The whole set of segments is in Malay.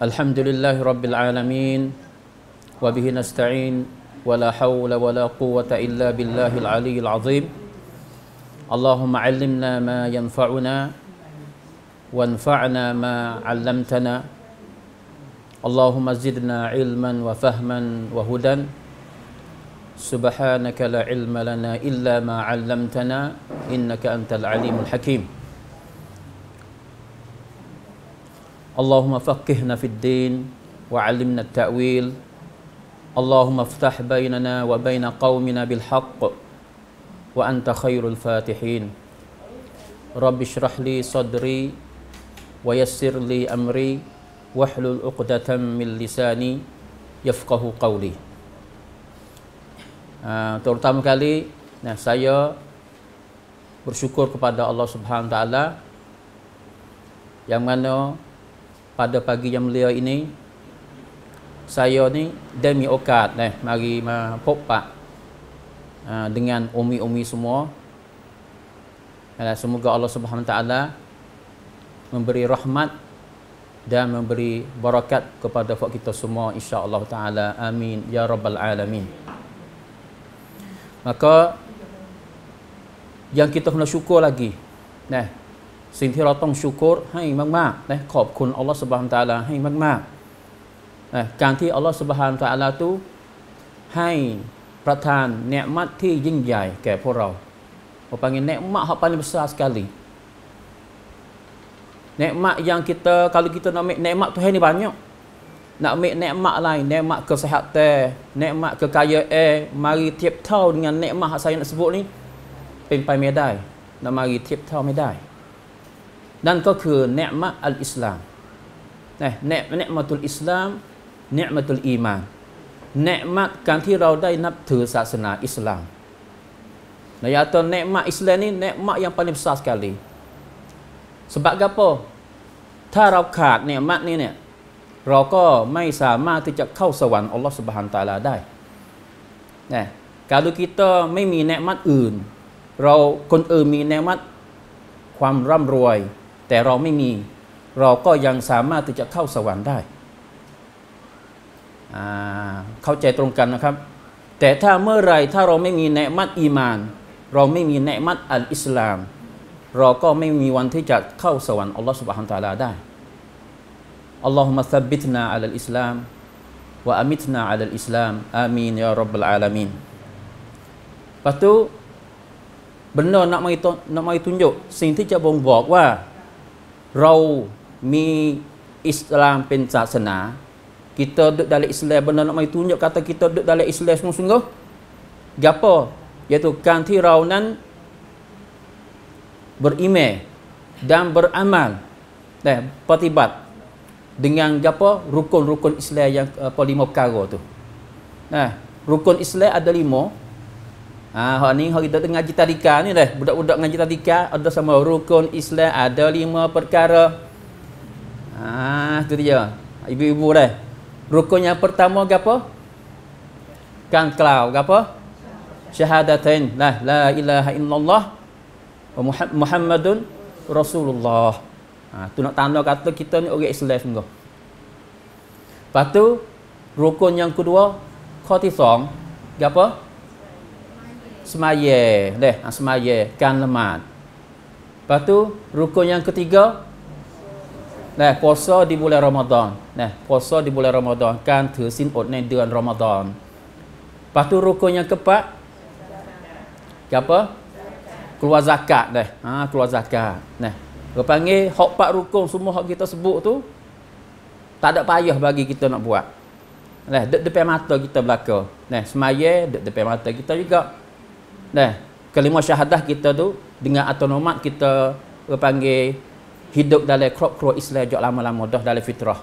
الحمد لله رب العالمين وبه نستعين ولا حول ولا قوة إلا بالله العلي العظيم اللهم علمنا ما ينفعنا وانفعنا ما علمتنا اللهم زدنا علما وفهما وهدى سبحانك لا علم لنا إلا ما علمتنا إنك أنت العليم الحكيم اللهم فقهنا في الدين وعلمنا التأويل اللهم افتح بيننا وبين قومنا بالحق وأنت خير الفاتحين رب اشرح لي صدري ويسر لي أمري واحلل عقدة من لساني يفقه قولي آه، Uh, terutama kali nah saya bersyukur kepada Allah Subhanahu taala yang mana pada pagi yang mulia ini saya ni demi okat eh mari mempopak uh, dengan umi-umi semua. semoga Allah Subhanahu taala memberi rahmat dan memberi barakat kepada fak kita semua insya-Allah taala. Amin ya rabbal alamin. Maka yang kita kena syukur lagi. Nah, สิ่งที่เราต้องชูโกรให้มากๆนะขอบคุณอัลลอฮฺสุบฮานตาลาให้มากๆนะการที่อัลลอฮฺสุบฮานตาลาตุให้ประทานเนืมัดที่ยิ่งใหญ่ แก่พวกเราเรา panggil nikmat hak paling besar sekali nikmat yang kita kalau kita nak ambil nikmat Tuhan ni banyak nak ambil nikmat lain nikmat kesihatan nikmat kekayaan mari tiap tau dengan nikmat hak saya nak sebut ni เป็นไปไม่ได้ nak mari tiap tau ไม่ได้นั่นก็คือเนมะอัลอิสลามนเนเนมะตุลอิสลามเนมะตุลอีมานเนมะการที่เราได้นับถือศาสนาอิสลาม นะยาตอนเนมะอิสลามนี่เนมะยัง p ัน i n g b e ์ส r s เลย l i s e ก a b a ถ้าเราขาดเนมะนี้เนี่ย เราก็ไม่สามารถที่จะเข้าสวรรค์อัลลอฮฺสุบฮานตาลาได้นะการดูกิตอไม่มีเนมะอื่น เราคนอื่นมีเนมะความร่ำรวยแต่เราไม่มีเราก็ยังสามารถที่จะเข้าสวรรค์ได้เข้าใจตรงกันนะครับ แต่ถ้าเมื่อไรถ้าเราไม่มีแนมัตอีมาน เราไม่มีแนมัตอัลอิสลามเราก็ไม่มีวันที่จะเข้าสวรรค์อัลลอฮฺสุบฮานตาลาได้อัลลอฮฺมะซับบิตนาอัลอิสลามวะอามิตนาอัลอิสลามอามีนยารับบลอาลามีน Lepas tu benda nak mai nak mai tunjuk สิ่งที่จะบ่งบอกว่าเรามีอิสลามเป็นศาสนา kita duduk dalam Islam benda nak mai tunjuk kata kita duduk dalam Islam sungguh-sungguh gapo iaitu kan ti raunan berime dan beramal dan eh, patibat dengan gapo rukun-rukun Islam yang apa eh, lima perkara tu nah eh, rukun Islam ada lima Ah ha, ni hari kita tengah ngaji tadika ni dah. Budak-budak ngaji tadika ada sama rukun Islam ada lima perkara. Ah ha, tu dia. Ibu-ibu dah. Rukun yang pertama apa? Kan kelau gapo? Syahadatain. Lah la ilaha illallah Muhammadun Rasulullah. Ah ha, tu nak tanda kata kita ni orang Islam sungguh. Lepas tu rukun yang kedua, khatisong gapo? apa? semaya deh ha, semaya kan lemat lepas tu rukun yang ketiga deh puasa di bulan Ramadan deh puasa di bulan Ramadan kan tersin od ni bulan Ramadan lepas tu rukun yang keempat ke apa keluar zakat deh ha keluar zakat deh kau panggil hak pak rukun semua hak kita sebut tu tak ada payah bagi kita nak buat. Leh, dek depan mata kita belaka. Leh, semaya dek depan mata kita juga. Nah, kelima syahadah kita tu dengan autonomat kita panggil hidup dalam crop crop Islam jauh lama-lama dah dalam fitrah.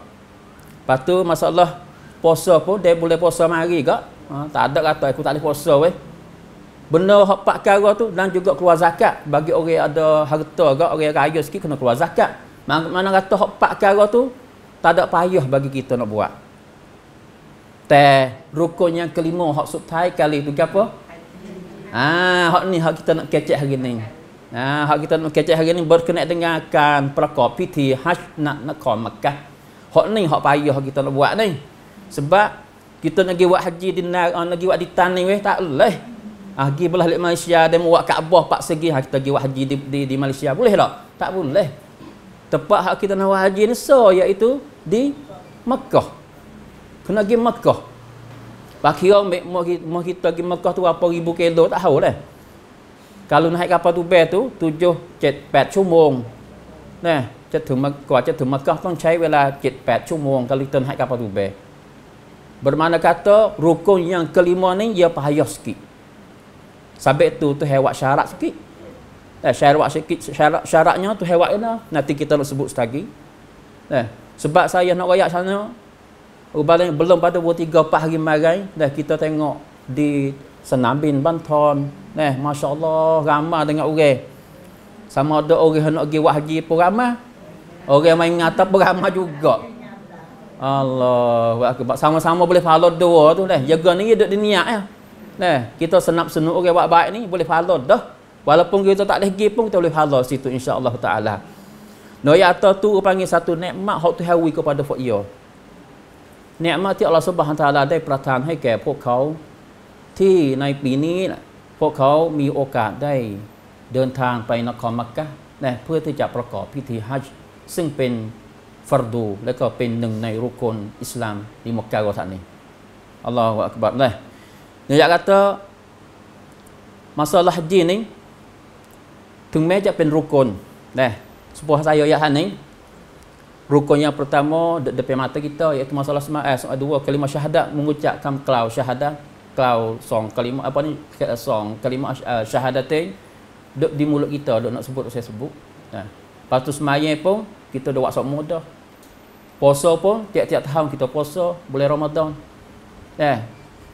Lepas masalah puasa pun dia boleh puasa mari gak. Ha, tak ada kata aku tak boleh puasa weh. Benda hak pak kara tu dan juga keluar zakat bagi orang yang ada harta gak, orang yang kaya sikit kena keluar zakat. Mana, mana kata hak pak kara tu tak ada payah bagi kita nak buat. Teh rukun yang kelima hak subtai kali tu apa? Ah, hak ni hak kita nak kecek hari ni. Ah, hak kita nak kecek hari ni berkenaan dengan akan perakop piti hajj nak nak kau Makkah. Hak ni hak payah hak kita nak buat ni. Sebab kita nak pergi buat haji di ah, nak nak buat di tanah weh tak boleh. Ah, pergi belah di Malaysia dan buat Kaabah pak segi hak ah, kita pergi buat haji di, di, di Malaysia boleh tak? Tak boleh. Tempat hak kita nak buat haji ni so iaitu di Makkah. Kena pergi Makkah. Pakira ambil mau kita, mau kita pergi Mekah tu apa ribu kilo tak tahu lah. Kalau naik kapal tu bear tu tujuh, cet, pat chumong. Nah, cet tu mak, kuat cet tu mak kah, tuan cai wela cet pat chumong kalau kita naik kapal tu bear. Bermana kata rukun yang kelima ni ia payah sikit. Sabek tu tu hewak syarat sikit. Nah, syarat sikit syarat syaratnya tu hewak ina. Nanti kita nak sebut lagi. Nah, sebab saya nak rakyat sana Ubalan belum pada buat tiga pak hari marai dah kita tengok di Senam bin Banton. Nah, masya-Allah ramah dengan uge, Sama ada uge nak pergi buat haji pun ramai. Orang main ngata pun juga. Allah, Sama-sama boleh pahala dua tu dah. Jaga ni duk di niat ya. Nah, kita senap senuk uge buat baik ni boleh pahala dah. Walaupun kita tak boleh pergi pun kita boleh pahala situ insya-Allah taala. Noya tu panggil satu nek mak, tu hawi kepada fuk เนี่ยมาที่อัลลอฮฺสุบฮานตาลาได้ประทานให้แก่พวกเขาที่ในปีนี้พวกเขามีโอกาสได้เดินทางไปนครมักกะนะเพื่อที่จะประกอบพิธีฮัจญ์ซึ่งเป็นฟารดู และก็เป็นหนึ่งในรุกลอิสลาม d ม m ก k a h kau tak ลล a l l a h ก a บ b ต r l เนี่ยอยากจะมาสละฮัจญ j นี้ถึงแม้จะเป็นรุกลนะสมมุติวาเาอยากหันนี้ rukun yang pertama de depan mata kita iaitu masalah sema eh, dua kelima syahadat mengucapkan kelau syahadat kelau song kelima apa ni eh, song kelima uh, syahadatin duk di mulut kita duk nak sebut saya sebut ha. lepas tu semayang pun kita dah waksa mudah puasa pun tiap-tiap tahun kita puasa boleh Ramadan eh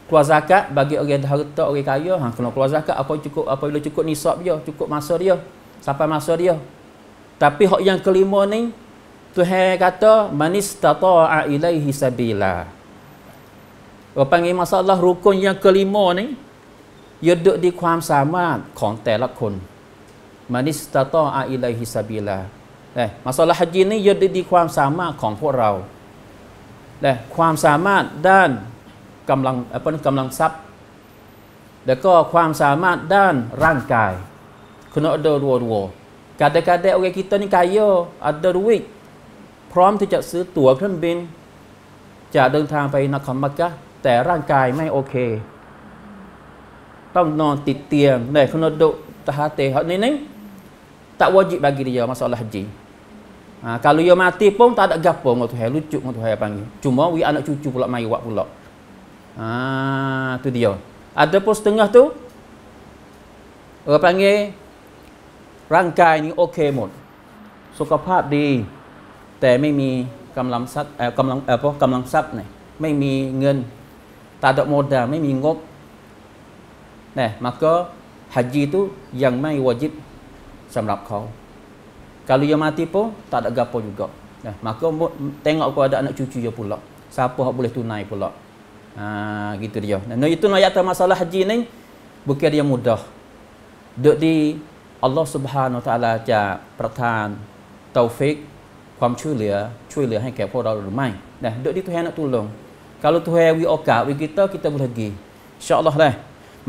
keluar zakat bagi orang dah harta orang kaya ha, kena keluar zakat apa cukup apa bila cukup nisab dia cukup masa dia sampai masa dia tapi hak yang kelima ni Tuhan kata manistata'a ilaihi sabila. Orang panggil masalah rukun yang kelima ni ia duduk di kuam sama kong tela Manis Manistata'a ilaihi sabila. Eh, masalah haji ni ia duduk di kuam sama kong pu rau. Eh, kuam sama dan gamlang apa ni gamlang sab. Dan ko kuam sama dan rangkai. Kena ada dua-dua. Kadang-kadang orang kita ni kaya, ada duit, พร้อมที่จะซื้อตั๋วเครื่องบิน จะเดินทางไปนครมักกะแต่ร่างกายไม่โอเค ต้องนอนติดเตียงในคอนโดตาเตเขานี่นี่ tak wajib bagi dia masalah haji. Ha, kalau dia mati pun tak ada gapo ngau Tuhan, lucu ngau Tuhan panggil. Cuma we anak cucu pula mai awak pula. Ha, tu dia. Ada pun setengah tu orang panggil rangkai ni okey mod. สุขภาพดีแต่ไม่มีกำลังทรัพย์กำลังเพราะกำลังทรัพย์เนี่ยไม่มีเงินตาดโมดาไม่มีงบเนี่ยมันก็ฮัจญีตุยังไม่วาจิบสำหรับเขา kalau dia mati pun tak ada gapo juga maka tengok ada anak cucu dia pula siapa yang boleh tunai pula ha, gitu dia masalah haji ni bukan dia mudah duduk Allah subhanahu wa ta'ala pertahan taufik ความช่วยเหลือช่วยเหลือให้แก่พวกเราหรือไม่นะเดี๋ยวนี้ทุกแห่งนักตุลงกาลุทุกแห่งวิโอกาวิกิตเตอร์กิตเตอร์บุรกีชาอัลลอฮ์เลย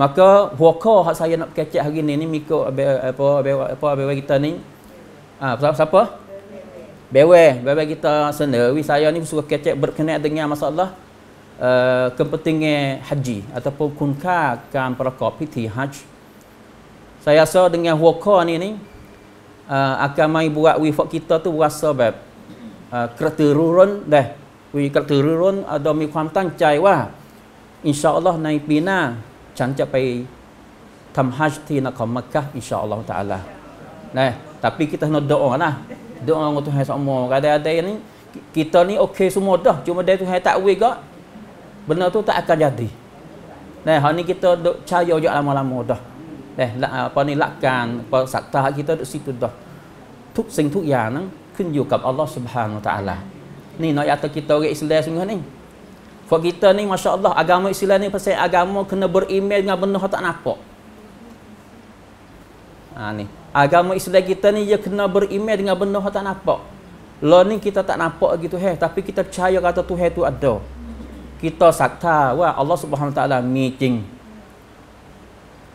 maka hukum hak saya nak kecek hari ni ni mikro apa apa apa apa kita ni ah siapa siapa bewe kita sana saya ni suka kecek berkenaan dengan masalah eh, kepentingan haji ataupun kunka kan perakop piti saya rasa dengan hukum ini. ni Ah, akan mai buat wifak kita tu rasa bab ah, kereterurun dah we kereterurun ada ah, mi kuam tang cai wah insyaallah nai pina chan ja pai tam haj ti nak makkah insyaallah taala nah tapi kita nak doa lah doa orang tu semua kadang-kadang ni kita ni okey semua dah cuma dia tu hai tak we gak benda tu tak akan jadi nah hari ni kita duk cayo jak lama-lama dah eh apa ni หลักการศรัทธาคิดตัวสิทธิ์ตัวทุกสิ่งทุกอย่างนั้นขึ้นอยู่กับอัลลอฮฺ سبحانه และ تعالى นี่น้อยอัตคิดตัวอิสลามนี่ฟังคิดตัวนี่มาชาอัลลอฮฺอัลกุรอานอิสลามนี่เพราะเสียอัลกุรอานคือเนบุร์อิมเมดงับบนหัวตาหน้าปอกอ่านี่อัลกุรอานอิสลามคิดตัวนี่ยังเนบุร์อิมเมดงับบนหัวตาหน้าปอก Lah ni kita tak nampak gitu heh tapi kita percaya kata Tuhan tu ada. Kita sakta wah Allah Subhanahu taala meeting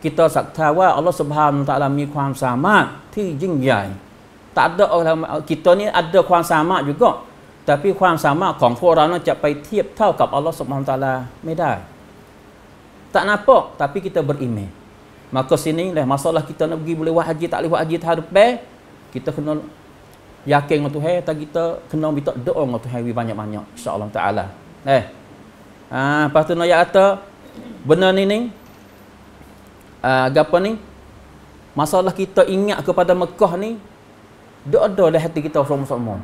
kita Allah ada kita ada ศรัทธาว่าอัลลอฮฺ سبحانه และ تعالى มีความสามารถที่ยิ่งใหญ่ตัดเดอร์กิตอนี้อัดเดอร์ความสามารถอยู่ก็แต่พี่ความสามารถของพวกเราจะไปเทียบเท่ากับอัลลอฮฺ سبحانه และ تعالى ไม่ได้ tak napa tapi kita beriman maka sini lah masalah kita nak pergi boleh buat haji tak lewa haji haji tak kita kenal yakin dengan Tuhan atau kita kenal minta doa dengan Tuhan banyak-banyak insya-Allah taala eh ah lepas tu nak no, ya benar ni ni uh, apa ni masalah kita ingat kepada Mekah ni dia ada dalam hati kita semua-semua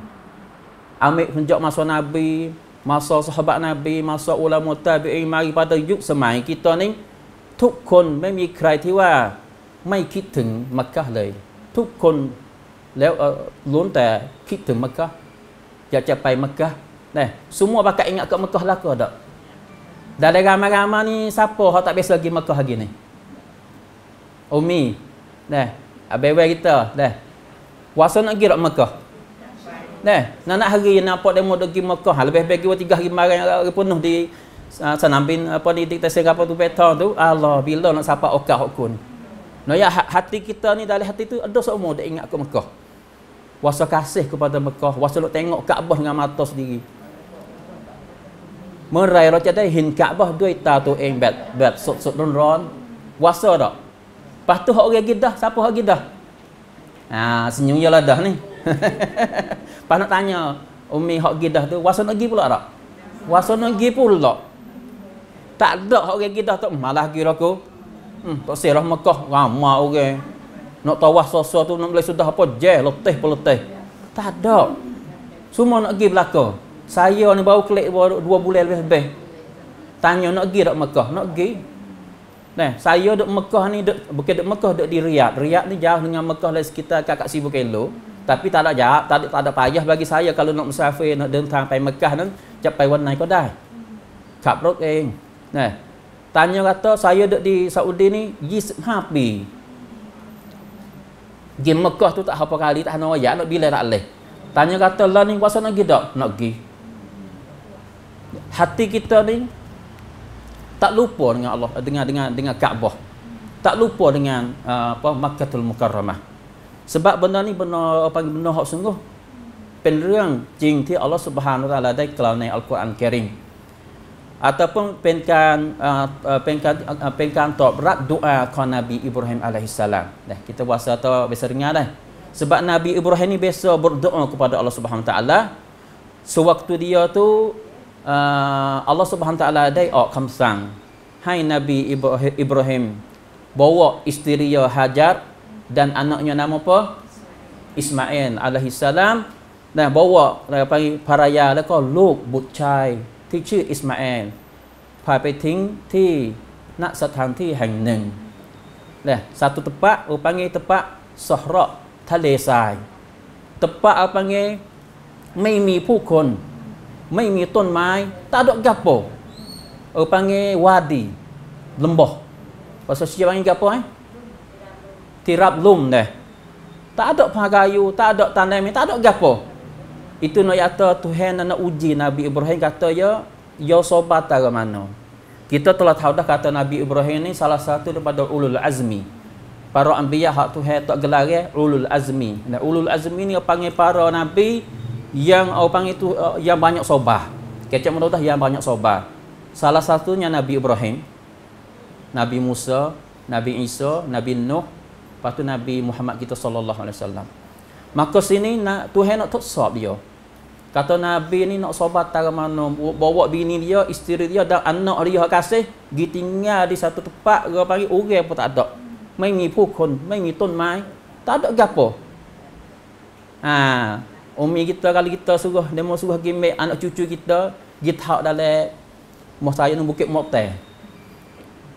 ambil sejak masa Nabi masa sahabat Nabi masa ulama tabi'i mari pada yuk semai kita ni Semua ingat lah. Dari ni, siapa tak biasa lagi ทุกคนไม่มีใครที่ว่าไม่คิดถึงมักกะเลยทุกคนแล้วล้วนแต่คิดถึงมักกะอยากจะไปมักกะนี่สมมุติว่าใครอยากไปมักกะแล้วก็ได้ดาเลกามากามานี่ซัพพอร์ตเขาไม่เคยไปมักกะกินเลย Umi. Oh, dah. Abai-abai kita. Dah. Puasa nak pergi tak Mekah? Dah. Nak nak hari nak apa demo nak pergi Mekah. Lebih-lebih ha, pergi tiga hari yang penuh di uh, ah, Sanambin apa ni kita sing apa tu petang tu. Allah bila nak sapa okah aku noya ha, hati kita ni dalam hati tu ada semua dah ingat ke Mekah. Puasa kasih kepada Mekah, puasa nak tengok Kaabah dengan mata sendiri. Merai rocat dah hin Kaabah dua ita tu embet bet sot sot don ron. Puasa dak? Lepas tu orang pergi dah, siapa orang pergi dah? Ha, senyum lah dah ni. Lepas nak tanya, Umi hak gidah tu, wasa nak pergi pula tak? Wasa nak pergi pula. Tak ada hak orang gidah tu, malah kira aku. Hmm, tak sirah Mekah, ramah orang. Okay. Nak tawah sosok tu, nak boleh sudah apa, je, letih pun letih. Tak ada. Semua nak pergi belakang. Saya ni baru klik dua bulan lebih Tanya nak pergi tak Mekah? Nak pergi. Nah, saya duk Mekah ni duk bukan duk Mekah duk di Riyadh. Riyadh ni jauh dengan Mekah lah sekitar kat kat sibuk kilo. Tapi tak ada jauh, tak ada, tak ada payah bagi saya kalau nak musafir nak datang pergi Mekah ni, cap pergi warna ni kau dah. Kap rok eng. Nah. Tanya kata saya duk di Saudi ni gi happy. Di Mekah tu tak apa kali tak ana ya nak bila tak leh. Tanya kata lah ni kuasa nak gi dak? Nak gi. Hati kita ni tak lupa dengan Allah eh, dengan dengan dengan Kaabah tak lupa dengan uh, apa Makkahul Mukarramah sebab benda ni benda apa benda hak sungguh penreng jing ที่ Allah Subhanahu taala dai kelau Al Quran Karim ataupun penkan eh, penkan penkan ตอบ rat doa kon Nabi Ibrahim alaihi salam dah kita biasa atau biasa dengar dah sebab Nabi Ibrahim ni biasa berdoa kepada Allah Subhanahu taala sewaktu dia tu Uh, Allah Subhanahu taala dai ok kamsang hai nabi Ibrahim bawa isteri dia ya Hajar dan anaknya nama apa Ismail alaihi salam dan bawa pergi paraya ting แล้วก็ลูกบุตรชายที่ชื่ออิสมาเอลพาไปทิ้งที่ณสถานที่แห่งหนึ่งนะ lah, satu tempat เอาไปงี้ tempat sahra ทะเลทราย tempat เอาไปงี้ไม่มีผู้คน mai mi ton mai tak ada gapo Oh panggil wadi lembah pasal siapa panggil gapo eh tirab lum deh tak ada pagayu tak ada tanah mi tak ada gapo itu nak kata Tuhan nak uji Nabi Ibrahim kata ya ya sobat tak mana kita telah tahu dah kata Nabi Ibrahim ini salah satu daripada ulul azmi para anbiya hak Tuhan tak gelar eh? ulul azmi nah ulul azmi ni panggil para nabi yang orang itu uh, eh, yang banyak sobah kecap mendodah yang banyak sobah salah satunya Nabi Ibrahim Nabi Musa Nabi Isa Nabi Nuh lepas tu Nabi Muhammad kita sallallahu alaihi wasallam maka sini nak Tuhan nak tutsop dia kata Nabi ni nak sobat tar mana bawa bini dia isteri dia dan anak dia kasih gi tinggal di satu tempat ke panggil orang pun tak ada mai ni pukun mai ni tun mai tak ada gapo ha. Umi kita kalau kita suruh demo suruh gimik anak cucu kita git hak dalam mah saya nung bukit mokte.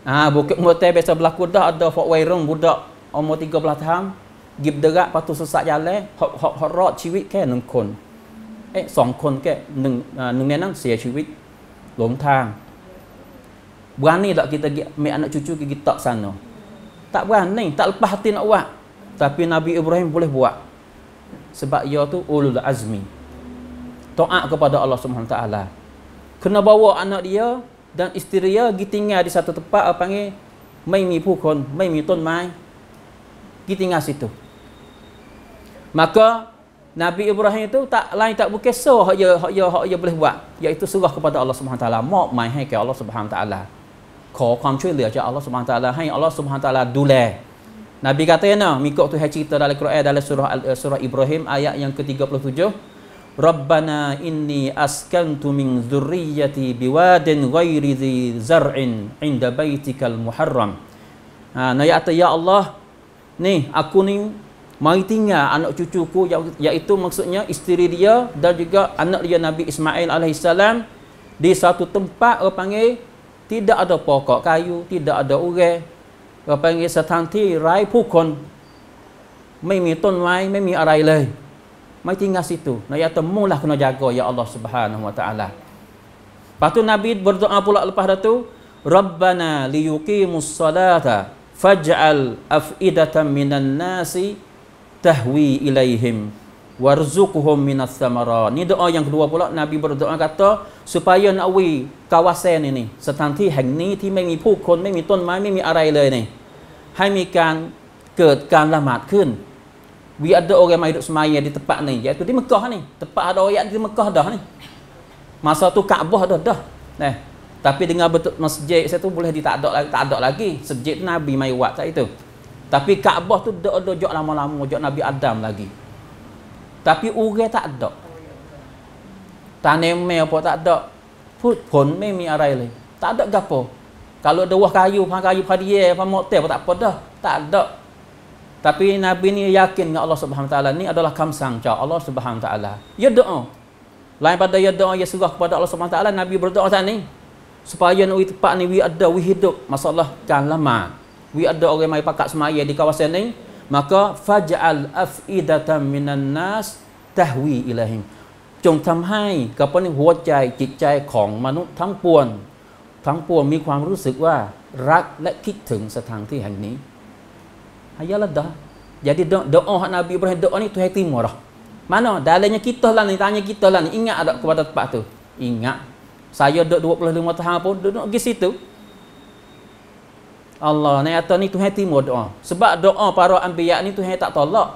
Ha bukit mokte biasa berlaku dah ada fak wairung budak umur 13 tahun gib derak patu sesak jalan hok hok horot rot ciwit ke nung kon. Eh song kon ke nung uh, ha, nung sia ciwit long tang. ni tak kita gi anak cucu kita sana. Tak ni, tak lepas hati nak buat. Tapi Nabi Ibrahim boleh buat sebab ia tu ulul azmi taat kepada Allah Subhanahu taala kena bawa anak dia dan isteri dia pergi tinggal di satu tempat apa panggil mai mi pukon mai mi ton mai pergi tinggal situ maka Nabi Ibrahim itu tak lain tak bukan so hak dia hak dia hak dia boleh buat iaitu serah kepada Allah Subhanahu taala mak mai hai ke Allah Subhanahu taala ขอความช่วยเหลือจากอัลลอฮ์สุบฮานตะลาให้อัลลอฮ์สุบฮานตะลาดูแล Nabi kata ya nah, mikut tu hai cerita dalam Quran dalam surah eh, surah Ibrahim ayat yang ke-37. Rabbana inni askantu min zurriyyati biwadin ghairi dhi zar'in 'inda baitikal muharram. Ha, nah, ya, ya Allah, ni aku ni mari tinggal anak cucuku iaitu maksudnya isteri dia dan juga anak dia Nabi Ismail alaihi salam di satu tempat orang panggil tidak ada pokok kayu, tidak ada orang, ก็เป็นสถานที่ไร้ผู้คนไม่มีต้นไม้ไม่มีอะไรเลยไม่ทิ้งอาศิตุนายะตมุลาคุณยากอยาอัลลอฮ์ سبحانه และ تعالى ปัตุนบีบรดอัลปุลลัพฮ์ดะตุรับบานาลิยุกีมุสซาลาตะฟัจัลอัฟอิดะตมินันนาซีทหวีอิเลห์มวารซุกุฮุมมินัสซามารา นี่ด้อยังคือดูอัลปุลลัพฮ์บรดอัลกัตโต้สุภายนาวีกาวาเซนี่นี่สถานที่แห่งนี้ที่ไม่มีผู้คนไม่มีต้นไม้ไม่มีอะไรเลยนี่ให้มีการเกิดการละหมาดขึ้นวีอัดเดอโอแกมาดุสมายะที่ตปะนี่ยะตุที่มักกะฮ์นี่ตปะอัดอยะที่มักกะฮ์ดะฮ์นี่ masa tu Kaabah dah dah. tapi dengan bentuk masjid saya tu boleh ditakdok lagi, takdok lagi. Masjid tu Nabi mai buat tak itu. Tapi Kaabah tu dak ada jok lama-lama jok Nabi Adam lagi. Tapi orang tak ada. Tanam apa tak ada. Pun pun memi arai lagi. Tak kalau ada wah kayu, pang kayu padie, pang motel tak apa dah. Tak ada. Tapi Nabi ni yakin dengan Allah Subhanahu Wa Taala ni adalah kamsang cak Allah Subhanahu Wa Taala. Ya doa. Lain pada ya doa ya serah kepada Allah Subhanahu Wa Taala Nabi berdoa tadi ni supaya nak tempat ni we ada we hidup masalah kan lama. We ada orang mai pakak semaya di kawasan ni maka faj'al af'idatan minan nas tahwi ilaihim. Jom tamhai kepada ni hati, jiwa, ของ manusia tampuan ทั้งปวงมีความรู้สึกว่ารักและคิดถึงสถานที่แห่งนี้ฮายาลดะ ha, Jadi doa, doa Nabi Ibrahim doa ni tu hati murah. Mana dalilnya kita lah ni tanya kita lah ni ingat ada kepada tempat tu. Ingat. Saya dok 25 tahun pun duduk di situ. Allah ni atau ni tu hati murah doa. Sebab doa para anbiya ni tu tak tolak.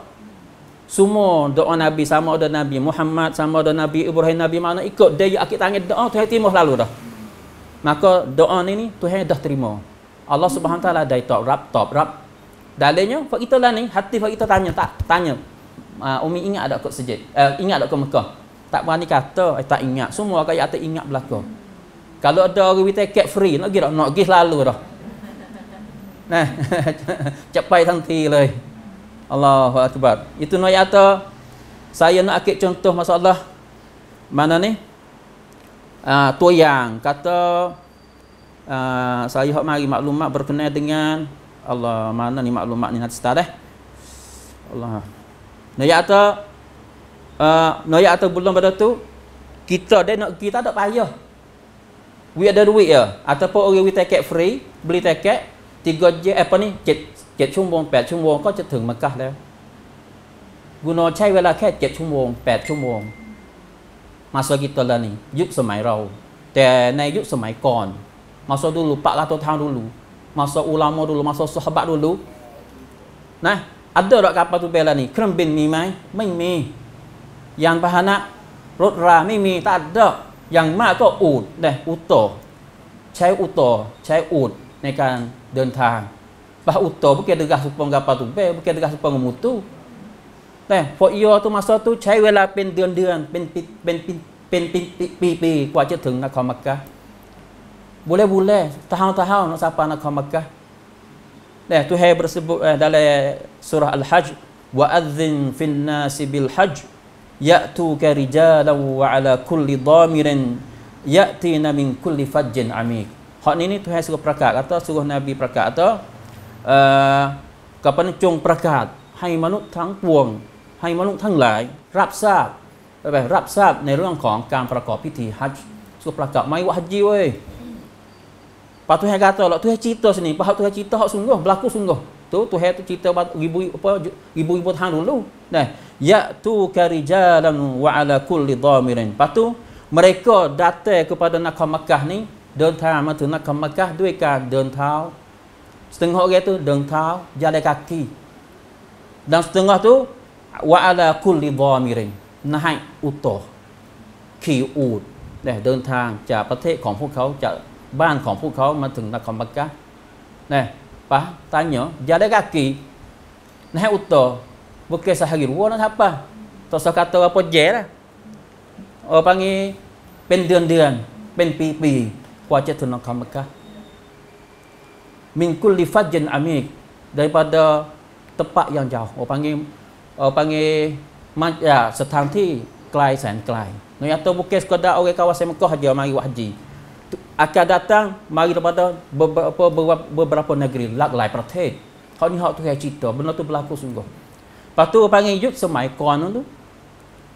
Semua doa Nabi sama ada Nabi Muhammad sama ada Nabi Ibrahim Nabi mana ikut dia akik tangan doa tu hati murah lalu dah maka doa ni ni Tuhan dah terima. Allah Subhanahu taala dai top rap top rap. Dalilnya fa kita lah ni hati fa kita tanya tak tanya. Uh, umi ingat ada kot sejid. Uh, eh, ingat ada kot Mekah. Tak berani kata eh, tak ingat. Semua kaya ada ingat belaka. Kalau ada orang kita cat free nak gerak nak gih lalu dah. Nah, cepai santai lah. Allahu akbar. Itu nak kata saya nak akik contoh masalah mana ni? Ah, tu yang kata uh, saya hok mari maklumat berkenaan dengan Allah mana ni maklumat ni nanti start eh. Allah. Naya ata uh, ah, naya ata belum pada tu kita dah nak kita tak payah. We ada duit ya ataupun orang we take free beli tiket tiga je apa ni jam, jam, kau jet jet sumbong pet sumbong ก็จะถึงมักกะแล้วกูนอใช้เวลาแค่7 jam, 8 jam. มาสกิตลานียุคสมัยเราแต่ในยุคสมัยก่อนมาสดูลุปะลาตัวทางดูลุมาสอุลามอดูลุมาสอสฮบะดูลุนะอัดเดอร์กับประตูเบลานีเครื่องบินมีไหมไม่มียานพาหนะรถราไม่มีตาอัดเดอร์อย่างมากก็อูดนะอุตโตใช้อุตโตใช้อูดในการเดินทางปะอุตโตเพื่อเดินกับสุปงกับประตูเบลเพื่อเดินกับสุปงกับมุตุแต่ฟอียตัวมาซอตุใช้เวลาเป็นเดือนเดือนเป็นปีเป็นปีเป็นปีปีปีกว่าจะถึงนครมักกะบุเลบุเลตะฮาวตะฮาวนะซาปานครมักกะแต่ตัวเฮบรสบุเอ่อดัลเลสุรห์อัลฮัจว่าอัลนฟินนาสบิลฮัจยะตูกะริจาลาวะอัลคุลิดามิรินยะตีนามิงคุลิฟัจญ์อามีฮอนี้นี่ตัวเฮสุกประกาศอัตตสุกนบีประกาศอัตตกับปัญจงประกาศให้มนุษย์ทั้งปวงให้มนุษย์ทั้งหลาย รับทราบไปรับทราบในเรื่องของการประกอบพิธีฮัจญ์สุประกอบไม่ว่าฮัจญีเว้ย Pak Tuhan kata lah, Tuhan cerita sini. Pak Tuhan cerita hak sungguh, berlaku sungguh. Tu Tuhan tu cerita ibu apa ibu-ibu tahan dulu. Nah, ya tu karijalan wa ala kulli dhamirin. Patu mereka datang kepada Nakam Mekah ni, dan thang ma tu Nakam Mekah dua kan dan thao. Setengah orang tu dan thao, jalan kaki. Dan setengah tu วะอาลาคุลิบอมิรินนะให้อุตโตขี่อูดเนี่ยเดินทางจากประเทศของพวกเขาจากบ้านของพวกเขามาถึงนครมักกะเนี่ยปะตาเหนียวยาได้กากีนะให้อุตโตบุเกสหกิรวัวนะครับปะต่อสกัดตัวปอดเย่นะเออปางี้เป็นเดือนเดือนเป็นปีปีกว่าจะถึงนครมักกะมิงกุลิฟัดเจนอามิกได้ปะเดอ tempat yang jauh. Orang panggil uh, panggil ma- ya setang ti kelai sen kelai. No yang tu bukan sekadar orang kawasan Mekah saja mari buat Akan datang mari daripada beberapa beberapa, beberapa negeri lag lain protein. Kau ni hak tu kaya cerita benda tu berlaku sungguh. Pastu panggil yuk semai kon tu.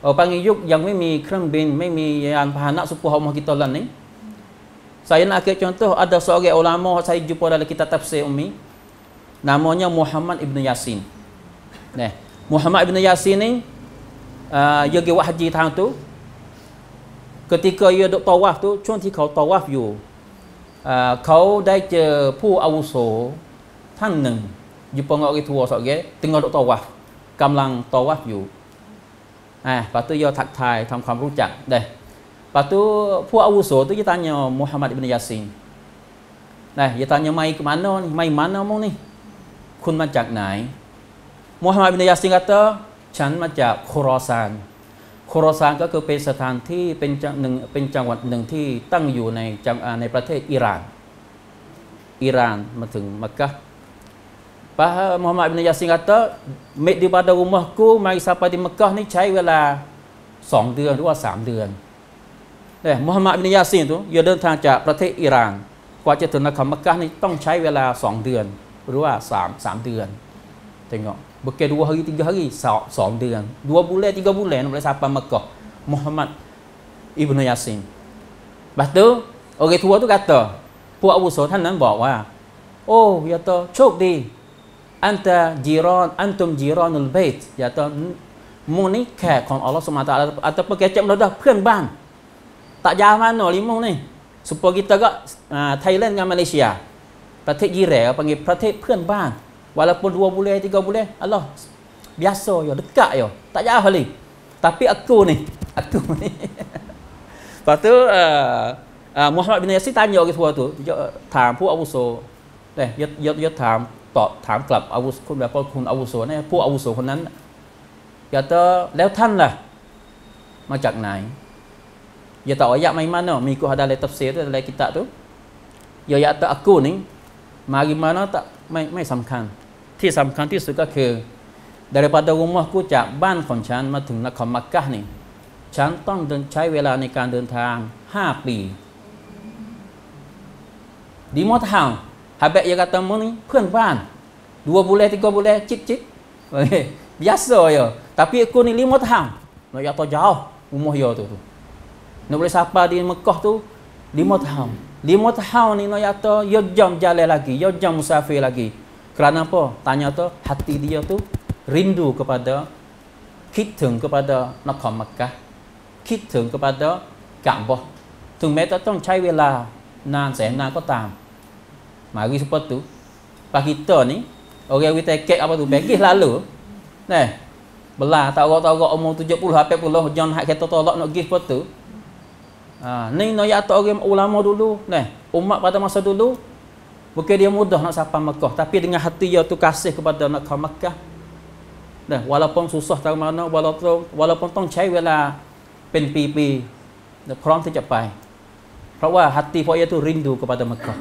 Oh panggil yuk yang ไม่มี kereng bin, ไม่มี yang pahana supuh rumah kita lah ni. Saya nak ke contoh ada seorang ulama saya jumpa dalam kitab tafsir Umi. Namanya Muhammad Ibn Yasin. Nah, Muhammad bin Yasin ni uh, dia pergi buat haji tahun tu ketika dia dok tawaf tu cun cuma kau tawaf you uh, kau dah je pu awuso tanneng jumpa dengan orang tua sok okay? tengah duk tawaf kamlang tawaf you ah eh, uh, patu dia tak tai tam kam rujak deh patu pu awuso tu dia tanya Muhammad bin Yasin nah dia tanya mai ke mana ni mai mana mong ni kun macam nai? มูฮัมหมัดบินยาซินกาเตอร์ฉันมาจากโครซานโครซานก็คือเป็นสถานที่เป็นจังหนึ่งเป็นจังหวัดหนึ่งที่ตั้งอยู่ในจังในประเทศอิหร่านอิหร่านมาถึงมักกะพระมูฮัมหมัดบินยาซินกาเตอร์เมดิบาดาอุมะกูมาอิสซาปาดิมักกะนี่ใช้เวลาสองเดือนหรือว่าสามเดือนเนี่ยมูฮัมหมัดบินยาซินตัวอยูเดินทางจากประเทศอิหร่าน กว่าจะถึงนครมักกะนี่ต้องใช้เวลาสองเดือน หรือว่าสามสามเดือนถึงเนาะ Bekal dua hari, tiga hari, sahab sahab dia kan. Dua bulan, tiga bulan, boleh sampai Mekah. Muhammad Ibn Yasin. Lepas tu, orang tua tu kata, Puan Abu Sur, tanan bawa, wah. Oh, yata, cuk di. Anta jiran, antum jiranul bait. Yata, hmm, munika kong Allah SWT. Atau pun dah, mendadah, pun bang. Tak jauh mana lima ni. Supaya kita kat uh, Thailand dengan Malaysia. Pratik jirai, panggil pratik pun bang. Walaupun dua bulan, tiga bulan, Allah biasa yo, dekat yo, tak jauh lagi. Tapi aku ni, aku ni. Lepas tu, uh, uh, Muhammad bin Yassir tanya orang semua tu, dia eh, tam pu Abu So. Eh, dia dia dia tam tak tam kelab Abu So kun berapa kun Abu So ni, pu Abu So kunan. Dia tu, lew tan lah. Macam naik. Dia tak ayat main mana, mengikut ada lay tafsir tu, ada kitab tu. Dia ayat tu aku ni, mari mana tak, main main samkan. ที่สำคัญที่สุดก็คือดาริปาตุมะกูจากบ้านของฉันมาถึงนครมักกะนี่ฉันต้องใช้เวลาในการเดินทาง 5 ปีดีมอทาวฮาเบยกาตมุนเพื่อนบ้านดูบุเลติกบุเลจิกจิ้ยยอาโซยแต่พี่กูนี่ลิมอทาวนอยตัวยาวอุโมยตัวตัวนบุเลสัปปะดีมักกอตัวลิมอทาวลิมอทาวนี่นอยตัวยอดจอมจาเล่ลากียอดจอมมุซาฟีลากี Kerana apa? Tanya tu, hati dia tu rindu kepada kitung kepada Nakhon Makkah. Kitung kepada kampoh. Tung mai tak tong cai wela nan sen nan kau tam. Mari seperti tu. pagi kita ni orang kita kek apa tu Bagi lalu. Nah. Bela tak orang tak omong tujuh puluh, hape puluh, jangan hak kita tolak nak gih seperti tu. Ha, noya tok orang ulama dulu, nah. Umat pada masa dulu Mungkin dia mudah nak sampai Mekah Tapi dengan hati dia tu kasih kepada nak ke Mekah Dan Walaupun susah tak mana Walaupun, walaupun tong cari wala Pen pipi Dan korang tu capai Sebab hati dia tu rindu kepada Mekah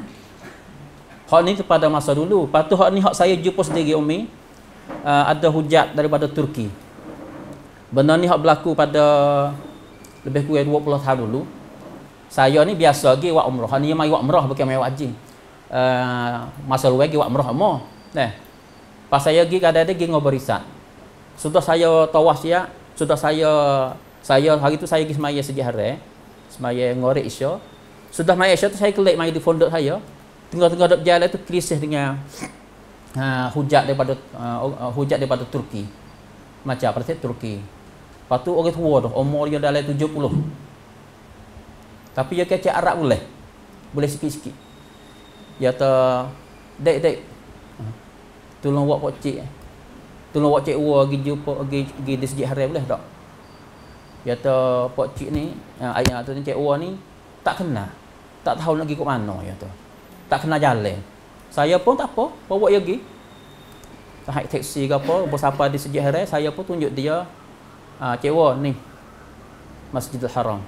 Hak ni kepada masa dulu Lepas tu hak ni hak saya jumpa sendiri Umi uh, Ada hujat daripada Turki Benda ni hak berlaku pada Lebih kurang 20 tahun dulu Saya ni biasa lagi buat umrah Hak ni yang main umrah bukan main wajib Ah, masa luar pergi buat merah mo. Eh. Pas saya pergi kadang ada pergi ngobarisan. Sudah saya tawas ya, sudah saya saya hari itu saya pergi semaya sejahre, semaya ngorek isya. Sudah semaya isya tu saya kelik mai di pondok saya. Tengah-tengah dok jalan tu krisis dengan uh, ah, hujat daripada uh, ah, hujat daripada Turki. Macam apa sih Turki. Lepas tu orang tua tu, umur dia tujuh puluh. Tapi dia kecil Arab boleh. Boleh sikit-sikit. Dia kata Dek, dek hmm. Tolong buat pakcik eh. Tolong buat cik uang pergi jumpa Pergi, pergi di sejik haram boleh tak? Dia kata cik ni eh, Ayah tu ni cik uang ni Tak kena Tak tahu nak pergi ke mana Dia kata Tak kena jalan Saya pun tak apa Bawa dia pergi Tahap teksi ke apa Bersapa di sejik haram Saya pun tunjuk dia uh, Cik uang ni Masjidil Haram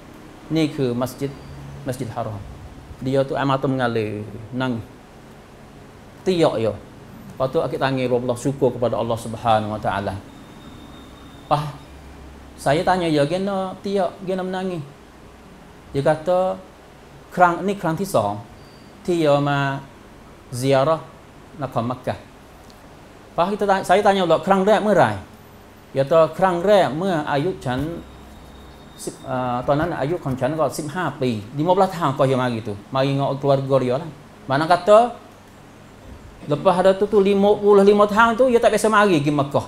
Ni ke masjid Masjid Haram dia tu air mengalir nang tiak yo lepas tu akik tangi Allah syukur kepada Allah Subhanahu wa taala pah saya tanya dia ya, gena tiak gena menangis dia kata kerang ni kerang ti song ti yo ma ziarah nak ke Makkah pah kita saya tanya Allah kerang rek merai dia kata kerang rek me ayu chan uh, ah, ตอนนั้นอายุของฉันก็15 kan ha, tahun, di m o b i l t a n Mana kata lepas ada tu tu 55 tahun tu ia tak biasa lagi pergi Mekah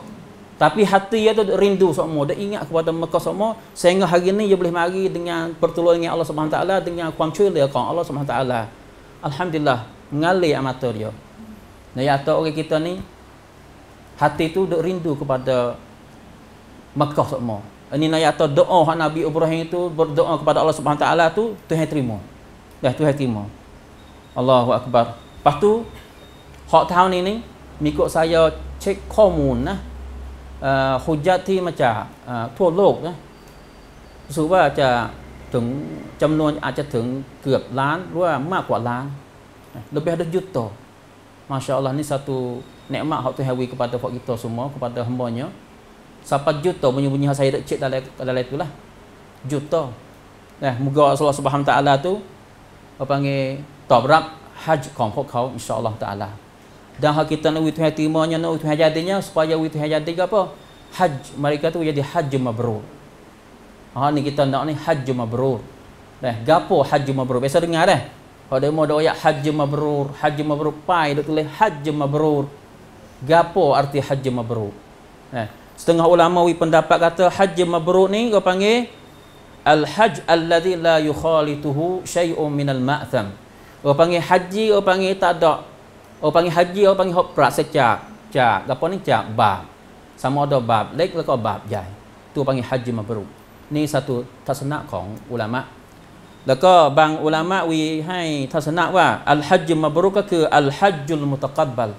tapi hati ia tu rindu semua dia ingat kepada Mekah semua sehingga hari ni ia boleh lagi dengan pertolongan Allah Subhanahu taala dengan kuam cuil dia kau Allah Subhanahu taala alhamdulillah mengalir amat Naya nah ya tu orang kita ni hati tu rindu kepada Mekah semua. Ini nak kata doa hak Nabi Ibrahim itu berdoa kepada Allah Subhanahu taala tu Tuhan terima. Dah Tuhan terima. Allahu akbar. Lepas tu hak tahun ini mikut saya cek komun nah. Uh, ah, hujati macam uh, ah, tua lok nah. Sebab so, aja teng jumlah aja teng kerap lan, luar mak kuat lan. Lebih ada juta. Masya Allah ni satu nikmat hak tu hawi kepada pak kita semua kepada hamba nya Sampai juta bunyi-bunyi saya tak cek dalam dalam itulah. Juta. Nah, eh, moga Allah Subhanahu taala tu apa panggil tabrak haji kompok kau Allah taala. Dan hak kita nak witu hatimanya nak witu hajatnya supaya witu hajati apa? Haji mereka tu jadi haji mabrur. Ha ni kita nak ni haji mabrur. Nah, eh, gapo haji mabrur? Biasa dengar dah. Eh? Ada mau doa haji mabrur, haji mabrur pai dok tulis haji mabrur. Gapo arti haji mabrur? Nah, eh, setengah ulama wi pendapat kata haji mabrur ni kau panggil al haj allazi la yukhalituhu syai'un minal ma'tham kau panggil haji kau panggil tak ada kau panggil haji kau panggil hopra secak cak apa ni cak bab sama ada bab lek lek bab jai tu panggil haji mabrur ni satu tasna kong ulama แล้วก็บางอุลามะวีให้ทัศนะว่าอัลฮัจญ์มะบรุก็คืออัลฮัจญ์มุตะกับบัล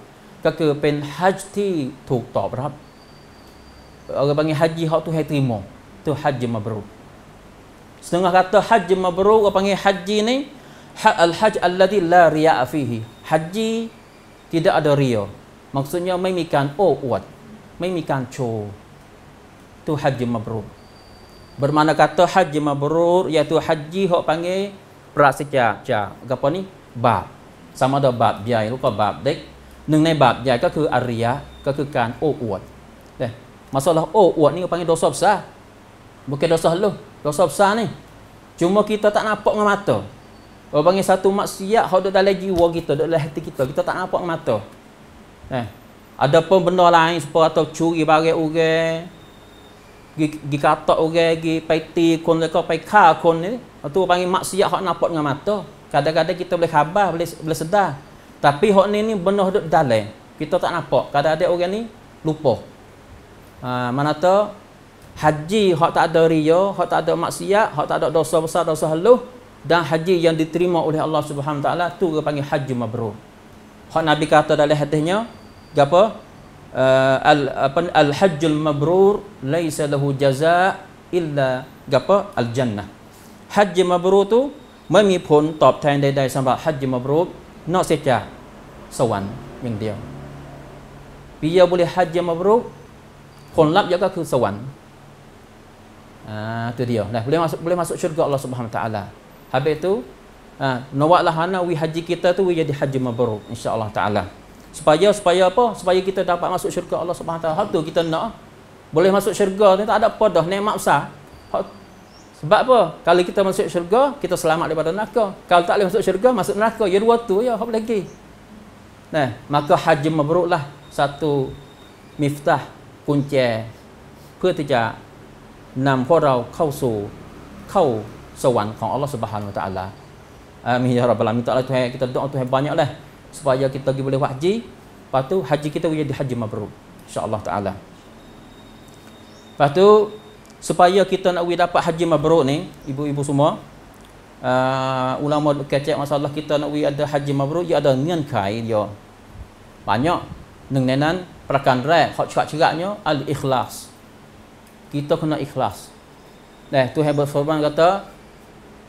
ก็คือเป็นฮัจญ์ที่ถูกตอบรับ orang panggil haji hak tu hai terima tu haji mabrur setengah kata haji mabrur orang panggil haji ni hak al haj allazi la riya fihi haji tidak ada riya maksudnya mai mikan o oh, uat mai mikan cho tu haji mabrur bermana kata haji mabrur iaitu haji hak panggil prasecha cha gapo ni bab sama ada bab biai lupa bab dek bab หนึ่งในบาปใหญ่ก็คืออริยะก็คือการโอ้อวดเนี่ย masalah oh wah ni panggil dosa besar bukan dosa lu dosa besar ni cuma kita tak nampak dengan mata orang panggil satu maksiat hodo dalam jiwa kita dalam hati kita kita tak nampak dengan mata eh ada pun benda lain seperti atau curi barang orang gi katak orang gi paiti kon leka pai ka kon ni tu panggil maksiat hak nampak dengan mata kadang-kadang kita boleh khabar boleh boleh sedar tapi hak ni ni benda duduk dalam kita tak nampak kadang-kadang orang ni lupa Ha, mana tu haji hak tak ada riya, hak tak ada maksiat, hak tak ada dosa besar dosa halus dan haji yang diterima oleh Allah Subhanahu Wa Taala tu dipanggil haji mabrur. Hak Nabi kata dalam hadisnya, apa? Uh, al apa al hajjul mabrur laisa lahu jazaa' illa apa? al jannah. Haji mabrur tu memi pun top tain dai-dai sampai haji mabrur nak no seja sawan yang dia. Dia boleh haji mabrur ผลลัพธ์ยก็คือสวรรค์อ่าตัวเดียวนะบ่ได้มาสุบ่ได้มาสุชุดกับ ah, Allah Subhanahu Wa Taala habis tu ha, nawak haji kita tu wi haji mabrur insyaallah taala supaya supaya apa supaya kita dapat masuk syurga Allah Subhanahu taala tu kita nak boleh masuk syurga ni tak ada apa dah nikmat besar sebab apa kalau kita masuk syurga kita selamat daripada neraka kalau tak boleh masuk syurga masuk neraka ya dua tu ya apa lagi nah maka haji mabrur lah satu miftah กุญแจเพื่อที่จะนำพวกเราเข้าสู่เข้าสวรรค์ของอัลลอฮฺ سبحانه และ تعالى amin ya rabbal banyaklah supaya kita boleh haji lepas haji kita boleh jadi mabrur insyaAllah ta'ala lepas supaya kita nak boleh dapat haji mabrur ni ibu-ibu semua uh, ulama kecek masalah kita nak boleh ada haji mabrur ia ada nian kain ya banyak neng Perkara rai hak cakap ceraknya al ikhlas kita kena ikhlas dah tu hebat firman kata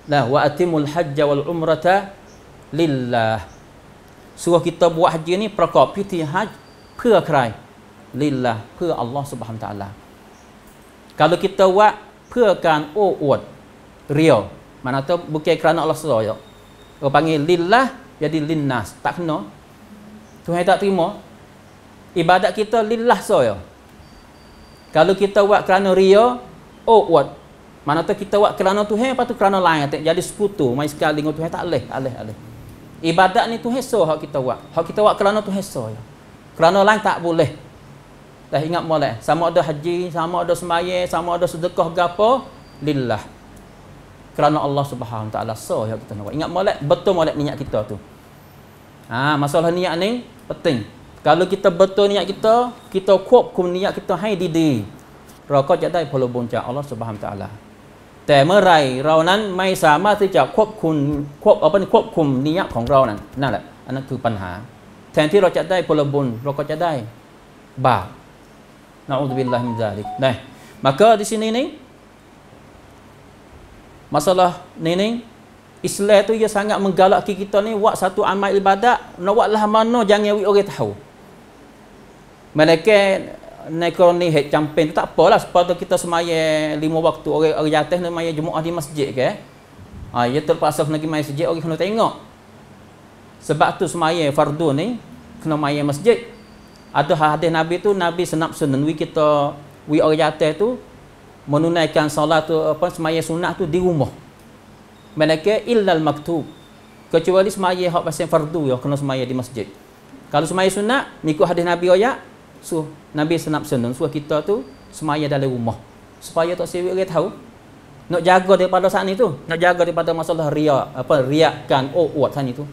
dah wa atimul hajj wal umrata lillah suruh kita buat haji ni perakop piti haj pura kerai lillah pura Allah subhanahu ta'ala kalau kita buat purakan o'ud real mana tu bukan kerana Allah suruh ya. panggil lillah jadi linnas tak kena Tuhan tak terima ibadat kita lillah saja. Kalau kita buat kerana ria, oh what? Mana tu kita buat kerana Tuhan apa tu kerana lain jadi sekutu mai sekali dengan Tuhan tak leh, aleh aleh. Ibadat ni Tuhan so hak kita buat. Hak kita buat kerana Tuhan so ya. Kerana lain tak boleh. Dah ingat molek, eh? sama ada haji, sama ada sembahyang, sama ada sedekah gapo, lillah. Kerana Allah Subhanahu taala so ya kita nak buat. Ingat molek, betul molek niat kita tu. Ha, masalah niat ni penting. Kalau kita betul niat kita, kita kuat kum niat kita hai di di. Rokok jadi dai polo bonca Allah Subhanahu taala. Tapi merai rau nan mai sama ti ja kuat kum kuat apa ni kuat kum niat kong rau nan. Nah lah, anak tu panha. Tapi ti rokok jadi polo bon, rokok jadi ba. Nauzubillah min zalik. Nah, maka di sini ni masalah ni ni Islam tu ia sangat menggalak kita ni buat satu amal ibadat nak buat lah mana jangan orang tahu mereka naik ni head campaign tu tak apalah sebab tu kita semaya lima waktu orang orang jatuh ni semaya jumaat di masjid ke. Eh? Ha ya terpaksa nak pergi masjid orang kena tengok. Sebab tu semaya fardu ni kena maya masjid. Atau hadis Nabi tu Nabi senap sunan we kita we orang jatuh tu menunaikan solat tu apa semaya sunat tu di rumah. Mereka illal maktub. Kecuali semaya hak pasal fardu yang kena semaya di masjid. Kalau semaya sunat, mengikut hadis Nabi ayat, so Nabi senap senang suruh kita tu semaya dalam rumah supaya tak sibuk dia tahu nak jaga daripada saat ni tu nak jaga daripada masalah ria apa riakkan oh uat saat ni tu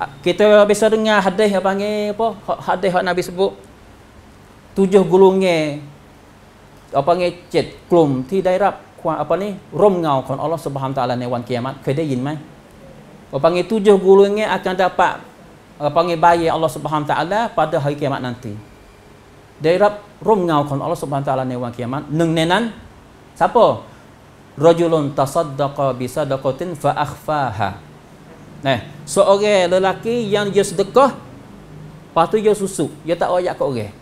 ah, kita biasa dengar hadis yang panggil apa hadis yang Nabi sebut tujuh gulungnya apa panggil cet klum di daerah kuat apa ni rom ngau kon Allah Subhanahu taala ni wan kiamat kedai yin mai apa panggil tujuh gulungnya akan dapat uh, panggil bayi Allah Subhanahu taala pada hari kiamat nanti. Dairab rum ngau kon Allah Subhanahu taala ni wang kiamat neng nenan siapa? Rajulun tasaddaqa bi sadaqatin fa akhfaha. Nah, eh, seorang so, okay, lelaki yang dia sedekah patu dia susu, dia tak ayak kat orang.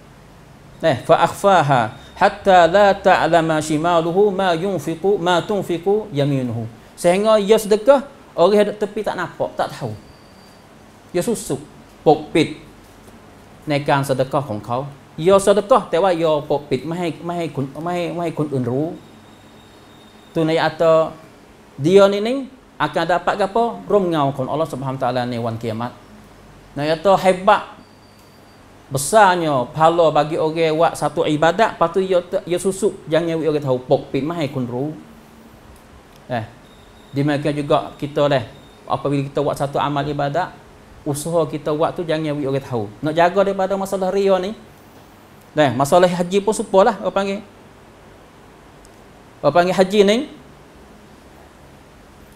Nah, eh, fa akhfaha hatta la ta'lama shimaluhu ma yunfiqu ma tunfiqu yaminuhu. Sehingga dia sedekah orang tepi tak nampak, tak tahu. ยซูสุปกปิดในการสดกะของเขายอสดกะแต่ว่ายอปกปิดไม่ให้ไม่ให้คุณไม่ให้ไม่ให้คนอื่นรู้ตัวในอัตเดียวนี้นี่อาการดับปะกับพ่อร่มเงาของอัลลอฮฺสุบฮานตะลาในวันเกียรติในอัตเฮบะบสาเนาะพาลอบากิโอเกวะสัตว์อิบาดะปัตุยยอสุสุยังเงวิโอเกทาปกปิดไม่ให้คนรู้เอ๊ะดีมากก็ juga kita deh apabila kita buat satu amal ibadah usaha kita buat tu jangan bagi orang tahu. Nak jaga daripada masalah ria ni. Dan masalah haji pun supalah Apa panggil. Apa panggil haji ni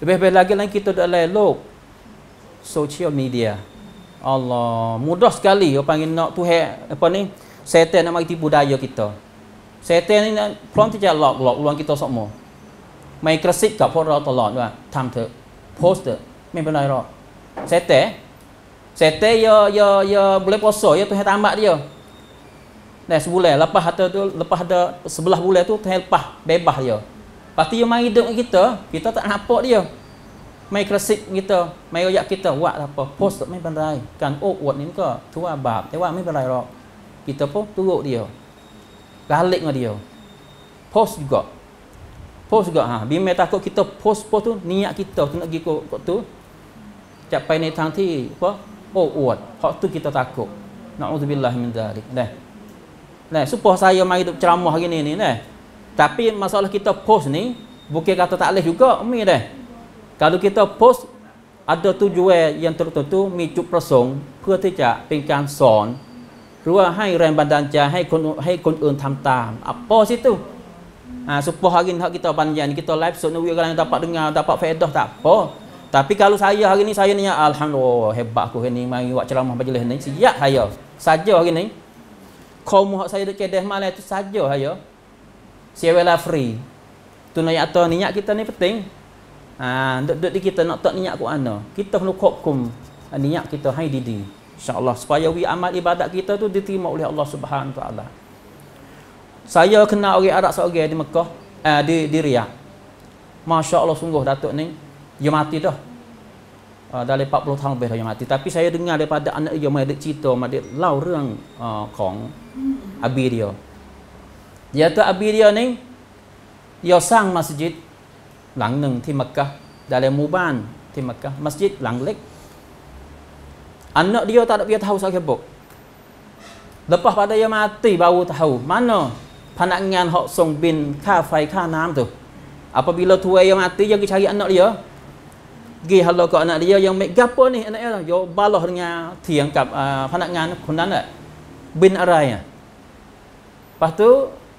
lebih baik lagi lain kita dalam elok social media. Allah, mudah sekali Apa panggil nak tu apa ni? Setan nak mari tipu daya kita. Setan ni nak prompt kita log log. ruang kita semua. Mai kresik kat orang tolak tu. Lah, time to post. Memang lain Setan Sete ya ya ya boleh puasa ya Tuhan tambah dia. Nah sebulan lepas atau tu lepas ada sebelah bulan tu Tuhan lepas bebas dia. Pasti yang mari hidup kita, kita tak nampak dia. Mai kresik kita, mai royak kita buat apa? Post tak mai pandai. Kan oh buat ni ke? Tu abab, tapi buat mai pandai rok. Kita pun turuk dia. Galik dengan dia. Post juga. Post juga ha. Bila takut kita post post tu niat kita tu nak pergi kok tu capai ni tangti apa oh what? hak tu kita takut naudzubillah min zalik nah nah supah saya mari duk ceramah hari ni ni nah tapi masalah kita post ni bukan kata tak leh juga mi dah kalau kita post ada tujuan yang tertentu mi cup prasong เพื่อที่จะเป็นการสอนหรือว่าให้แรงบันดาลใจให้คนให้คนอื่นทําตามอัปโปสิตุอ่าสุปโปฮากินเขากิตาบัญญัติกิตาไลฟ์สดในวิวกำลังได้ปะดึงงานได้ปะเฟดด็อกได้ปะ tapi kalau saya hari ni saya ni alhamdulillah oh, hebat aku hari ni mari buat ceramah majlis ni. Siap saya. Saja hari ni. Kau hak saya dekat Kedah malam tu saja saya. la free. Tu nak ato niat kita ni penting. Ha, duk duk kita nak tak niat ku ana. Kita perlu kokum niat kita hai didi. Insya-Allah supaya wi amal ibadat kita tu diterima oleh Allah Subhanahu taala. Saya kenal orang Arab seorang di Mekah, eh, di di Riyadh. Masya-Allah sungguh Datuk ni dia mati dah. Uh, dah lepas 40 tahun lebih dah dia mati. Tapi saya dengar daripada anak dia, dia cerita, dia lau orang uh, ah, kong abi dia. Dia tu abi dia ni, dia sang masjid lang neng di Mekah. Dalam muban di Mekah. Masjid lang lek. Anak dia tak ada dia tahu sahaja buk. Lepas pada dia mati, baru tahu mana penangan yang song bin, kafai, kafai, kafai, tu. Apabila tua yang mati, dia cari anak dia. กี่ฮัลโหลก่อนนะยังไม่กับปนี่อันนี้ยบ้าหลอกเงาเถียงกับพนักงานคนนั้นแหละบินอะไรอ่ะปัตุ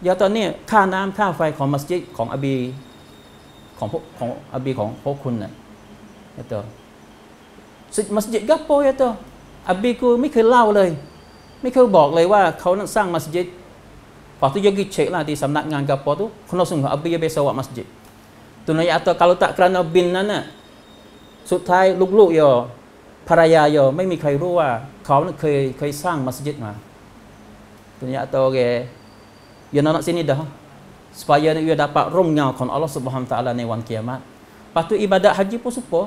ยาตอนนี้ค่าน้ำค่าไฟของมัสยิดของอบีของพวกของอบีของพวกคุณน่ะยาตอสิมัสยิดกับปยาตออบีกูไม่เคยเล่าเลย ไม่เคยบอกเลยว่าเขานั่นสร้างมัสยิดปัตุยกิเชลาที่สำนักงานกับปตุคนเราส่งของอบีไปสวัสดิ์มัสยิดตุนัยอัตอคาลุตะครานอบินนั้นน่ะสุดท้ายลูกๆยอภรรยายอไม่มีใครรู้ว่าเขาเคยเคยสร้างมัสยิดมาตุนยาโตเกยนนักสินิดะ supaya dia dapat rum ngau kon Allah Subhanahu taala ni wan kiamat. ibadat haji pun supo.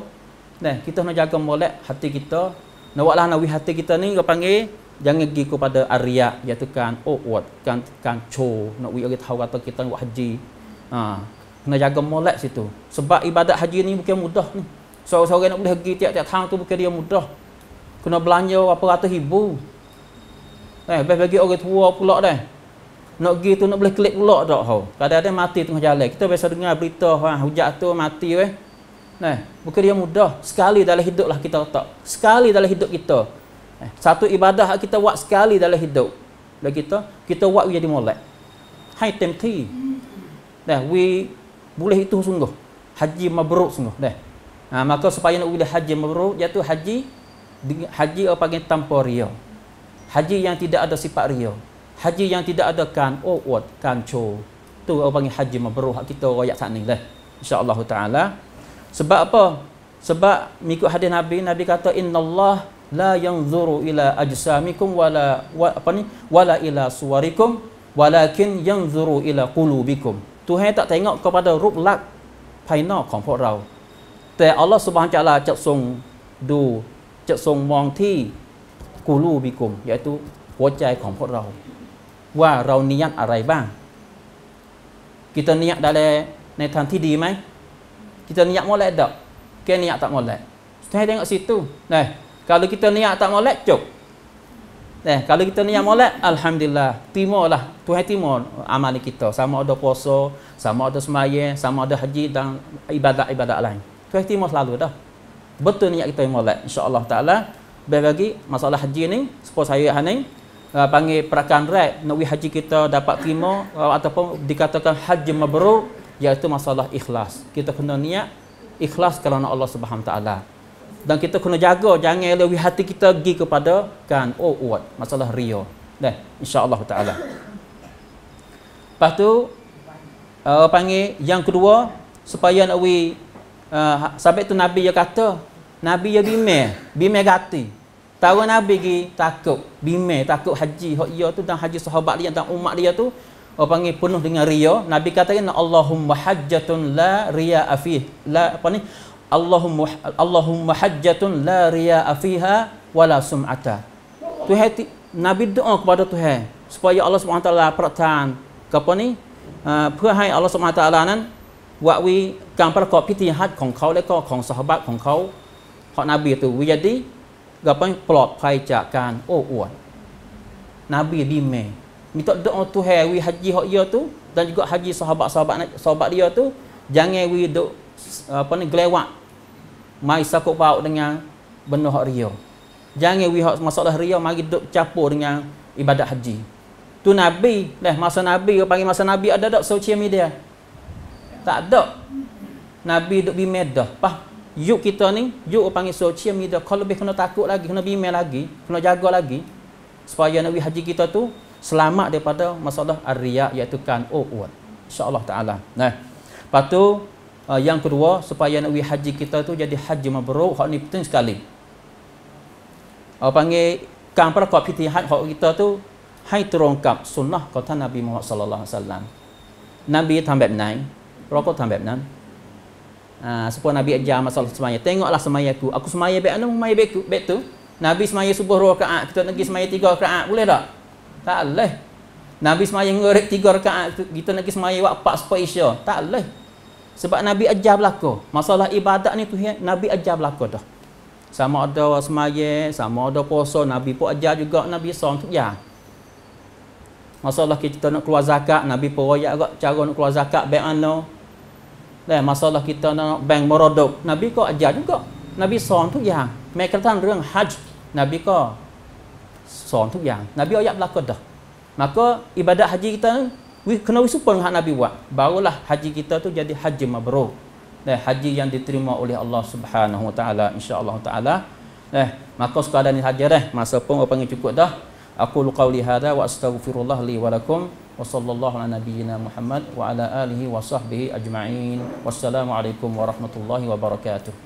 kita nak jaga molek hati kita. Nak walah nak hati kita ni kau panggil jangan gi kepada aria iaitu kan, kan kan kan cho nak wi tahu kata kita haji. Ha, jaga molek situ. Sebab ibadat haji ni bukan mudah Seorang-seorang nak boleh pergi tiap-tiap tahun tu bukan dia mudah. Kena belanja berapa ratus ribu. Eh, best bagi orang tua pula dah. Nak pergi tu nak boleh klik pula tak kau. Kadang-kadang mati tengah jalan. Kita biasa dengar berita ha, hujat tu mati weh. Nah, bukan dia mudah. Sekali dalam hidup lah kita letak. Sekali dalam hidup kita. Eh, satu ibadah kita buat sekali dalam hidup. Dan kita, kita buat jadi molek. Hai tempti. Nah, we boleh itu sungguh. Haji mabruk sungguh. Nah, Ha, maka supaya nak boleh haji mabrur, dia haji haji apa panggil tanpa ria. Haji yang tidak ada sifat ria. Haji yang tidak ada kan uwat, oh, oh, kan cho. Tu apa panggil haji mabrur hak kita royak sat ni lah. Insya-Allah taala. Sebab apa? Sebab mengikut hadis Nabi, Nabi kata innallah la yanzuru ila ajsamikum wala wa, apa ni wala ila suwarikum walakin yanzuru ila qulubikum. Tuhan tak tengok kepada rup final kompor rau. แต่อัลลอฮฺสุบฮานจัลลาจะทรงดูจะทรงมองที่กูรูบิกุมยาตุหัวใจของพวกเราว่าเรานิยัตอะไรบ้างกิตเนียดาเลในทางที่ดีไหมกิตเนียมอลเลดกเนียตะมอลเลดให้ดูสิทุนี่ e kalau kita niat tak mau lek cuk Eh, kalau kita ni yang molek, Alhamdulillah, timur lah. Tuhan timur amal kita. Sama ada puasa, sama ada semaya, sama ada haji dan ibadat-ibadat lain tu ihtimal selalu dah betul niat kita yang molek Allah taala bagi masalah haji ni sepuluh saya hani uh, eh, panggil perakan rek nak haji kita dapat terima uh, ataupun dikatakan haji mabrur iaitu masalah ikhlas kita kena niat ikhlas kerana Allah Subhanahu taala dan kita kena jaga jangan lebih hati kita pergi kepada kan oh what masalah ria dah Allah taala Pastu tu uh, panggil yang kedua supaya nak uh, sampai tu Nabi dia kata, Nabi dia bimeh, bimeh gati. Tahu Nabi ki takut, bimeh, takut haji, hak ia tu dan haji sahabat dia, dan umat dia tu, orang panggil penuh dengan ria. Nabi kata, kan, Allahumma hajjatun la ria afih. La, apa ni? Allahumma, ha, Allahumma hajjatun la ria afiha wala sum'ata. Tuhai, ti, Nabi doa kepada Tuhan supaya Allah taala perhatian ke apa ni? Uh, Perhai Allah SWT nanti, วาวีการประกอบพิธีฮัตของเขาและก็ของสหบัตของเขาเพราะนาบีตุวิยดีก็เป็นปลอดภัยจากการโอ้อวดนบีบีเมมีตัวเตัวแห่วิฮัจจิฮอกเยอตุดังก็ฮัจจิสหบัตสหบัตสหบัตเยอตุยังไงวิดูเป็นเกลวะไม่สกปรกดังงบันฮอกเรียว Jangan wihak masalah riau mari duk capur dengan ibadat haji. Tu Nabi, dah masa Nabi, panggil masa Nabi ada tak social media? tak ada. Nabi duk bimel dah. Pah, yuk kita ni, yuk panggil suci yang kita. Kalau lebih kena takut lagi, kena bimel lagi, kena jaga lagi. Supaya Nabi Haji kita tu selamat daripada masalah ar-riyak iaitu kan oh, u'ud. InsyaAllah ta'ala. Nah. Lepas tu, uh, yang kedua, supaya Nabi Haji kita tu jadi haji mabruk, hak ni penting sekali. Uh, panggil, kan perakot pitihan hak kita tu, hai terungkap sunnah kata Nabi Muhammad SAW. Nabi tambah naik, Rokok tuan ah, beb Nabi ajar masalah semaya. Tengoklah semaya aku. Aku anu, semaya beb Nabi semaya subuh roh Kita nak pergi tiga ka'at. Boleh tak? Tak boleh. Nabi semaya tiga ka'at. Kita nak pergi semaya wak pak sepa Sebab Nabi ajar belakang. Masalah ibadat ni tu, Nabi ajar belakang dah. Sama ada semaya, sama ada puasa. Nabi pun ajar juga. Nabi song ya. Masalah kita nak keluar Nabi peroyak agak cara nak keluar zakat, baik dan eh, masalah kita nak bank meroduk Nabi kau ajar juga Nabi sorang tu yang Mekatan ruang hajj Nabi kau sorang tu yang Nabi ayat berlaku dah Maka ibadat haji kita Kena wisupan dengan Nabi buat Barulah haji kita tu jadi haji mabrur Dan eh, haji yang diterima oleh Allah subhanahu wa ta'ala InsyaAllah ta'ala Eh, maka sekadar ni hajar eh. Masa pun orang panggil cukup dah. Aqulu qawli hadha wa astaghfirullah li wa lakum wa sallallahu ala nabiyyina Muhammad wa ala alihi wa sahbihi ajma'in. Wassalamualaikum warahmatullahi wabarakatuh.